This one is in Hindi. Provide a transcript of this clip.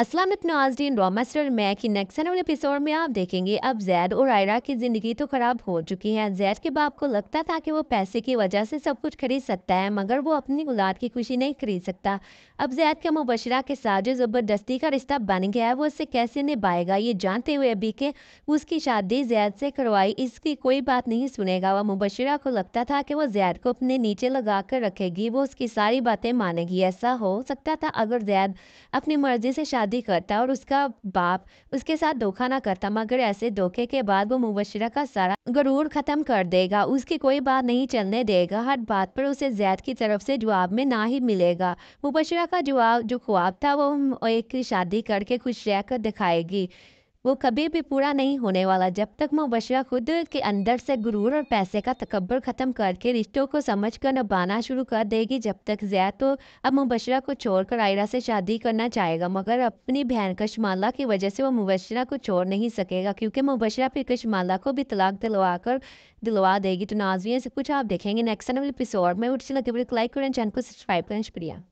असलम नाजरीन रॉ मास्टर मैं की नेक्स्ट एनल एपिसोड में आप देखेंगे अब जैद और आयरा की ज़िंदगी तो ख़राब हो चुकी है जैद के बाप को लगता था कि वो पैसे की वजह से सब कुछ खरीद सकता है मगर वो अपनी औलाद की खुशी नहीं खरीद सकता अब जैद के मुबशरा के साथ जो ज़बरदस्ती का रिश्ता बन गया है वो उससे कैसे निभाएगा ये जानते हुए अभी के उसकी शादी जैद से करवाई इसकी कोई बात नहीं सुनेगा वह मुबशरा को लगता था कि वह जैद को अपने नीचे लगा कर रखेगी वो उसकी सारी बातें मानेगी ऐसा हो सकता था अगर जैद अपनी मर्ज़ी से शादी शादी करता और उसका बाप उसके साथ धोखा ना करता मगर ऐसे धोखे के बाद वो मुबशरा का सारा गरूर खत्म कर देगा उसकी कोई बात नहीं चलने देगा हर बात पर उसे जैद की तरफ से जवाब में ना ही मिलेगा मुबशरा का जवाब जो ख्वाब था वो एक शादी करके खुश रहकर दिखाएगी वो कभी भी पूरा नहीं होने वाला जब तक मुबशरा खुद के अंदर से गुरूर और पैसे का तकबर ख़त्म करके रिश्तों को समझ कर नभाना शुरू कर देगी जब तक जैद तो अब मुबशरा को छोड़कर आयरा से शादी करना चाहेगा मगर अपनी बहन कशमाला की वजह से वो मुबशरा को छोड़ नहीं सकेगा क्योंकि मुबशरा फिर कशमाला को भी तलाक दिलवा कर दिलवा देगी तो नाजवीन से कुछ आप देखेंगे नेक्स्ट एपिसोड में उठी लाइक करें चैनल को सब्सक्राइब करें शुक्रिया